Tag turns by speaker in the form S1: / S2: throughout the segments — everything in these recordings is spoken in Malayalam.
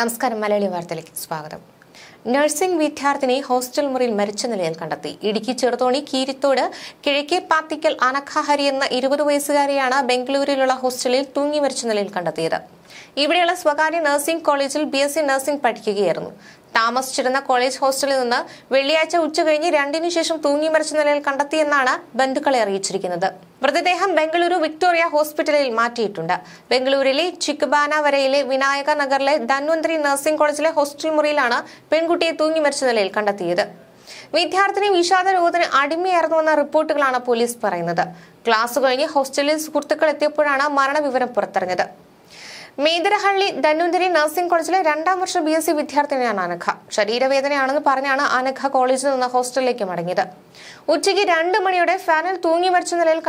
S1: നമസ്കാരം മലയാളി വാർത്തയിലേക്ക് സ്വാഗതം നഴ്സിംഗ് വിദ്യാർത്ഥിനി ഹോസ്റ്റൽ മുറിയിൽ മരിച്ച നിലയിൽ കണ്ടെത്തി ഇടുക്കി ചെറുതോണി കീരിത്തോട് കിഴക്കേ പാത്തിക്കൽ അനഖാഹരി എന്ന ഇരുപത് വയസ്സുകാരിയാണ് ബംഗളൂരുവിലുള്ള ഹോസ്റ്റലിൽ തൂങ്ങി മരിച്ച നിലയിൽ കണ്ടെത്തിയത് ഇവിടെയുള്ള സ്വകാര്യ നഴ്സിംഗ് കോളേജിൽ ബി എസ് സി നഴ്സിംഗ് പഠിക്കുകയായിരുന്നു താമസിച്ചിരുന്ന കോളേജ് ഹോസ്റ്റലിൽ നിന്ന് വെള്ളിയാഴ്ച ഉച്ച കഴിഞ്ഞ് രണ്ടിനു ശേഷം തൂങ്ങി മരിച്ച നിലയിൽ കണ്ടെത്തിയെന്നാണ് ബന്ധുക്കളെ അറിയിച്ചിരിക്കുന്നത് മൃതദേഹം ബംഗളൂരു വിക്ടോറിയ ഹോസ്പിറ്റലിൽ മാറ്റിയിട്ടുണ്ട് ബംഗളൂരിലെ ചിക്ബാന വരയിലെ വിനായക നഗറിലെ ധന്വന്തരി നഴ്സിംഗ് കോളേജിലെ ഹോസ്റ്റൽ മുറിയിലാണ് പെൺകുട്ടിയെ തൂങ്ങി മരിച്ച നിലയിൽ കണ്ടെത്തിയത് വിദ്യാർത്ഥിനി വിഷാദ രോഗത്തിന് അടിമയായിരുന്നുവെന്ന റിപ്പോർട്ടുകളാണ് പോലീസ് പറയുന്നത് ക്ലാസ് കഴിഞ്ഞ് ഹോസ്റ്റലിൽ സുഹൃത്തുക്കൾ എത്തിയപ്പോഴാണ് മരണവിവരം പുറത്തറിഞ്ഞത് മേദരഹള്ളി ധന്വന്തരി നഴ്സിംഗ് കോളേജിലെ രണ്ടാം വർഷ ബി എസ് സി വിദ്യാർത്ഥിനിയാണ് അനഘ ശരീരവേദനയാണെന്ന് പറഞ്ഞാണ് അനഘ കോളേജിൽ നിന്ന് ഹോസ്റ്റലിലേക്ക് മടങ്ങിയത് ഉച്ചയ്ക്ക് രണ്ട് മണിയോടെ ഫാനിൽ തൂങ്ങി മരിച്ച നിലയിൽ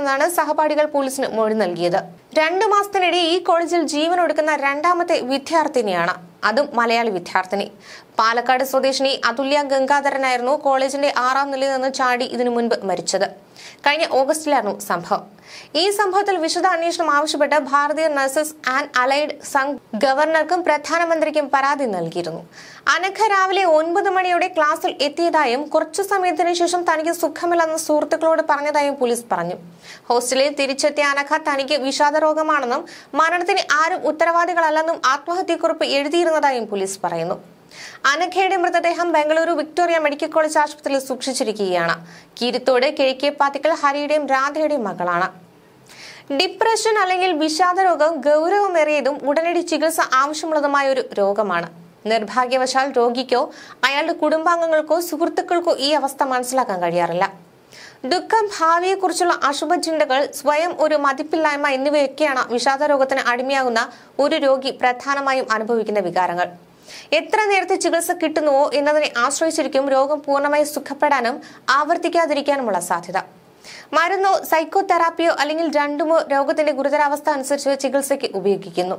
S1: എന്നാണ് സഹപാഠികൾ പോലീസിന് മൊഴി നൽകിയത് രണ്ടു മാസത്തിനിടെ ഈ കോളേജിൽ ജീവൻ ഒടുക്കുന്ന രണ്ടാമത്തെ വിദ്യാർത്ഥിനിയാണ് അതും മലയാളി വിദ്യാർത്ഥിനി പാലക്കാട് സ്വദേശിനി അതുല്യ ഗംഗാധരനായിരുന്നു കോളേജിന്റെ ആറാം നിലയിൽ നിന്ന് ചാടി ഇതിനു മുൻപ് മരിച്ചത് കഴിഞ്ഞ ഓഗസ്റ്റിലായിരുന്നു സംഭവം ഈ സംഭവത്തിൽ വിശദ അന്വേഷണം ആവശ്യപ്പെട്ട് Bharatiya nurses and allied Sangh ഗവർണർക്കും പ്രധാനമന്ത്രിക്കും പരാതി നൽകിയിരുന്നു അനഘ രാവിലെ ഒൻപത് മണിയോടെ ക്ലാസ്സിൽ എത്തിയതായും കുറച്ചു സമയത്തിന് ശേഷം തനിക്ക് സുഖമില്ലെന്ന് സുഹൃത്തുക്കളോട് പറഞ്ഞതായും പോലീസ് പറഞ്ഞു ഹോസ്റ്റലിൽ തിരിച്ചെത്തിയ അനഘ തനിക്ക് വിഷാദ രോഗമാണെന്നും മരണത്തിന് ആരും ഉത്തരവാദികളല്ലെന്നും ആത്മഹത്യക്കുറിപ്പ് എഴുതിയിരുന്നതായും പോലീസ് പറയുന്നു അനഘയുടെ മൃതദേഹം ബംഗളൂരു വിക്ടോറിയ മെഡിക്കൽ കോളേജ് ആശുപത്രിയിൽ സൂക്ഷിച്ചിരിക്കുകയാണ് കീരിത്തോട് കിഴക്കേപ്പാത്തിക്കൽ ഹരിയുടെയും രാധയുടെയും മകളാണ് ഡിപ്രഷൻ അല്ലെങ്കിൽ വിഷാദരോഗം ഗൗരവമേറിയതും ഉടനടി ചികിത്സ ആവശ്യമുള്ളതുമായ ഒരു രോഗമാണ് നിർഭാഗ്യവശാൽ രോഗിക്കോ അയാളുടെ കുടുംബാംഗങ്ങൾക്കോ സുഹൃത്തുക്കൾക്കോ ഈ അവസ്ഥ മനസ്സിലാക്കാൻ കഴിയാറില്ല ദുഃഖം ഭാവിയെക്കുറിച്ചുള്ള അശുഭ ചിന്തകൾ സ്വയം ഒരു മതിപ്പില്ലായ്മ എന്നിവയൊക്കെയാണ് വിഷാദ രോഗത്തിന് അടിമയാകുന്ന ഒരു രോഗി പ്രധാനമായും അനുഭവിക്കുന്ന വികാരങ്ങൾ എത്ര നേരത്തെ ചികിത്സ കിട്ടുന്നുവോ എന്നതിനെ ആശ്രയിച്ചിരിക്കും രോഗം പൂർണ്ണമായി സുഖപ്പെടാനും ആവർത്തിക്കാതിരിക്കാനുമുള്ള സാധ്യത മരുന്നോ സൈക്കോതെറാപ്പിയോ അല്ലെങ്കിൽ രണ്ടുമോ രോഗത്തിന്റെ ഗുരുതരാവസ്ഥ അനുസരിച്ച് ചികിത്സയ്ക്ക് ഉപയോഗിക്കുന്നു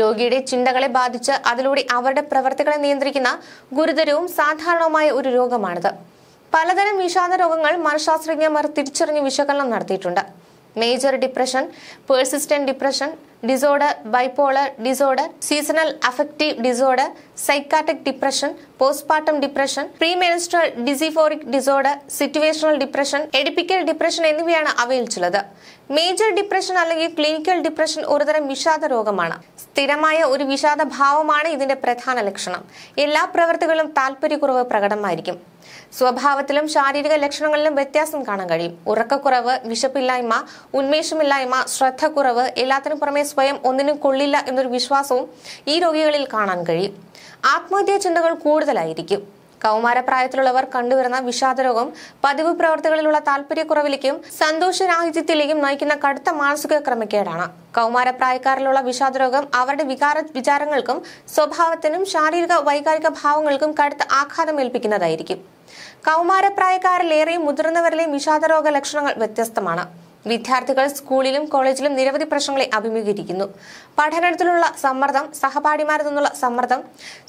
S1: രോഗിയുടെ ചിന്തകളെ ബാധിച്ച് അതിലൂടെ അവരുടെ പ്രവർത്തികളെ നിയന്ത്രിക്കുന്ന ഗുരുതരവും സാധാരണവുമായ ഒരു രോഗമാണിത് പലതരം വിഷാദ രോഗങ്ങൾ മനഃശാസ്ത്രജ്ഞന്മാർ തിരിച്ചറിഞ്ഞ് വിശകലനം നടത്തിയിട്ടുണ്ട് major depression persistent depression disorder bipolar disorder seasonal affective disorder psychiatric depression postmortem depression premenstrual dysphoric disorder situational depression atypical depression എന്നിവയാണ് അവയിൽ ചിലത് മേജർ ഡിപ്രഷൻ അല്ലെങ്കിൽ ക്ലിനിക്കൽ ഡിപ്രഷൻ ഒരുതരം വിഷാദ രോഗമാണ് സ്ഥിരമായ ഒരു വിഷാദ ഭാവമാണ് ഇതിന്റെ പ്രധാന ലക്ഷണം എല്ലാ പ്രവൃത്തികളും താല്പര്യക്കുറവ് പ്രകടമായിരിക്കും സ്വഭാവത്തിലും ശാരീരിക ലക്ഷണങ്ങളിലും വ്യത്യാസം കാണാൻ കഴിയും ഉറക്കക്കുറവ് വിശപ്പില്ലായ്മ ഉന്മേഷമില്ലായ്മ ശ്രദ്ധക്കുറവ് എല്ലാത്തിനും പുറമെ സ്വയം ഒന്നിനും കൊള്ളില്ല എന്നൊരു വിശ്വാസവും ഈ രോഗികളിൽ കാണാൻ കഴിയും ആത്മഹത്യാ ചിന്തകൾ കൂടുതലായിരിക്കും കൗമാരപ്രായത്തിലുള്ളവർ കണ്ടുവരുന്ന വിഷാദരോഗം പതിവ് പ്രവർത്തികളിലുള്ള താല്പര്യക്കുറവിലേക്കും സന്തോഷരാഹിത്യത്തിലേക്കും നയിക്കുന്ന കടുത്ത മാനസിക ക്രമക്കേടാണ് കൗമാരപ്രായക്കാരിലുള്ള വിഷാദരോഗം അവരുടെ വികാര വിചാരങ്ങൾക്കും സ്വഭാവത്തിനും ശാരീരിക വൈകാരിക ഭാവങ്ങൾക്കും കടുത്ത ആഘാതം ഏൽപ്പിക്കുന്നതായിരിക്കും കൗമാരപ്രായക്കാരിലേറെയും മുതിർന്നവരിലെയും വിഷാദരോഗ ലക്ഷണങ്ങൾ വ്യത്യസ്തമാണ് വിദ്യാർത്ഥികൾ സ്കൂളിലും കോളേജിലും നിരവധി പ്രശ്നങ്ങളെ അഭിമുഖീകരിക്കുന്നു പഠനത്തിലുള്ള സമ്മർദ്ദം സഹപാഠിമാരിൽ നിന്നുള്ള സമ്മർദ്ദം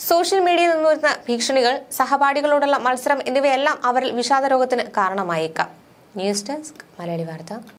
S1: സോഷ്യൽ മീഡിയയിൽ നിന്ന് വരുന്ന ഭീഷണികൾ സഹപാഠികളോടുള്ള മത്സരം എന്നിവയെല്ലാം അവരിൽ വിഷാദരോഗത്തിന് കാരണമായേക്കാം ന്യൂസ് ഡെസ്ക് മലയാളി വാർത്ത